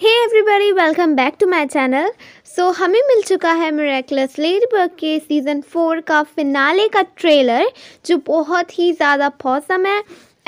hey everybody welcome back to my channel so हमें मिल चुका है मेरेकलस लेडीबर्ग के सीज़न फोर का फिनाले का ट्रेलर जो बहुत ही ज़्यादा पौसम है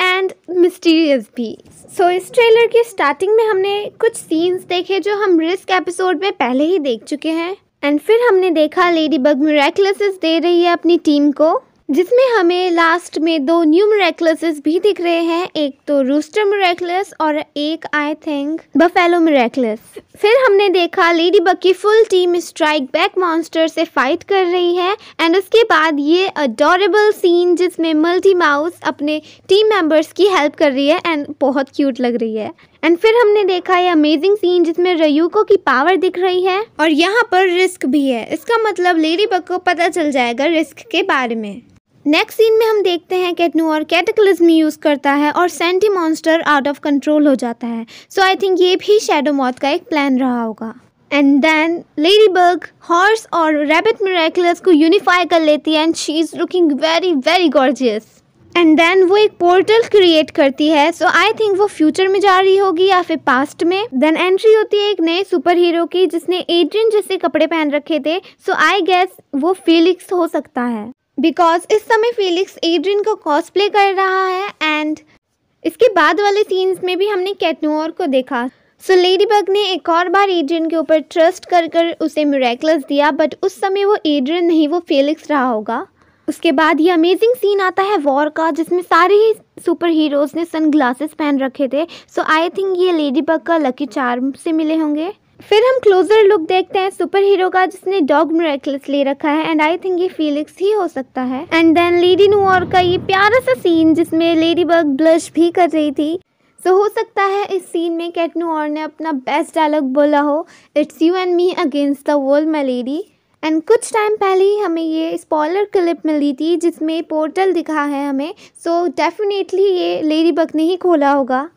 एंड मिस्टीरियस भी सो so, इस ट्रेलर के स्टार्टिंग में हमने कुछ सीन्स देखे जो हम रिस्क एपिसोड में पहले ही देख चुके हैं एंड फिर हमने देखा लेडीबर्ग मेरेकलसेस दे रही है अपनी टीम को जिसमें हमें लास्ट में दो न्यू मेरेक्लसेस भी दिख रहे हैं एक तो रूस्टर मेरेक्लस और एक आई थिंक बफेलो मेरेक्लस फिर हमने देखा लेडी बग की full team Strike Back monster से फाइट कर रही है एंड उसके बाद ये अडोरेबल सीन जिसमें मल्टी माउस अपने टीम मेंबर्स की हेल्प कर रही है एंड बहुत क्यूट लग रही है एंड फिर हमने देखा ये अमेजिंग सीन जिसमें रयूको की पावर दिख रही है और यहाँ पर रिस्क भी है इसका मतलब लेडी बग को पता चल जाएगा रिस्क के बारे में नेक्स्ट सीन में हम देखते हैं कैटनू और कैटकलिज्म यूज़ करता है और Sentimonster out of control हो जाता है सो आई थिंक ये भी शेडो मौत का एक प्लान रहा होगा and then Ladybug horse और रैबिट मेरेकुलस को यूनिफाई कर लेती है and she is looking very very gorgeous and then वो एक पोर्टल क्रिएट करती है सो आई थिंक वो फ्यूचर में जा रही होगी या फिर पास्ट में देन एंट्री होती है एक नए सुपर हीरो की जिसने एड्रियन जैसे कपड़े पहन रखे थे सो आई गेस वो फीलिक्स हो सकता है बिकॉज इस समय फेलिक्स एड्रिन को कॉस्प्ले कर रहा है एंड इसके बाद वाले सीन्स में भी हमने कैटनोर को देखा सो so, लेडी बग ने एक और बार एड्रियन के ऊपर ट्रस्ट कर कर उसे मेरेकलस दिया बट उस समय वो एड्रियन नहीं वो फेलिक्स रहा होगा उसके बाद ये अमेजिंग सीन आता है वॉर का जिसमें सारे ही सुपर हीरोज़ ने सन ग्लासेस पहन रखे थे सो आई थिंक ये लेडी बग का लकी चार्म से मिले होंगे फिर हम क्लोजर लुक देखते हैं सुपर हीरो का जिसने डॉग मेरेकलस ले रखा है एंड आई थिंक ये फीलिक्स ही हो सकता है एंड देन लेडी और का ये प्यारा सा सीन जिसमें लेडी बर्ग ब्लश भी कर रही थी सो so, हो सकता है इस सीन में कैटनू और ने अपना बेस्ट डायलॉग बोला हो it's you and me against the world my lady and कुछ टाइम पहले ही हमें ये स्पॉलर क्लिप मिली थी जिसमें पोर्टल दिखा है हमें सो so, डेफिनेटली ये लेडी बग ने ही खोला होगा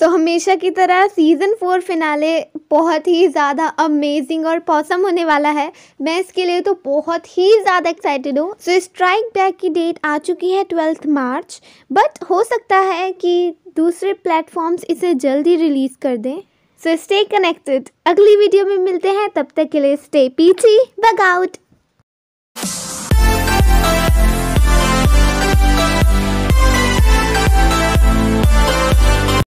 सो तो so, हमेशा की तरह सीज़न फोर फिनाले बहुत ही ज़्यादा अमेजिंग और पौसम होने वाला है मैं इसके लिए तो बहुत ही ज़्यादा एक्साइटेड हूँ सो स्ट्राइक बैक की डेट आ चुकी है ट्वेल्थ मार्च बट हो सकता है कि दूसरे प्लेटफॉर्म्स इसे जल्दी रिलीज़ कर दें सो स्टे कनेक्टेड अगली वीडियो में मिलते हैं तब तक के लिए स्टे पीछे बग आउट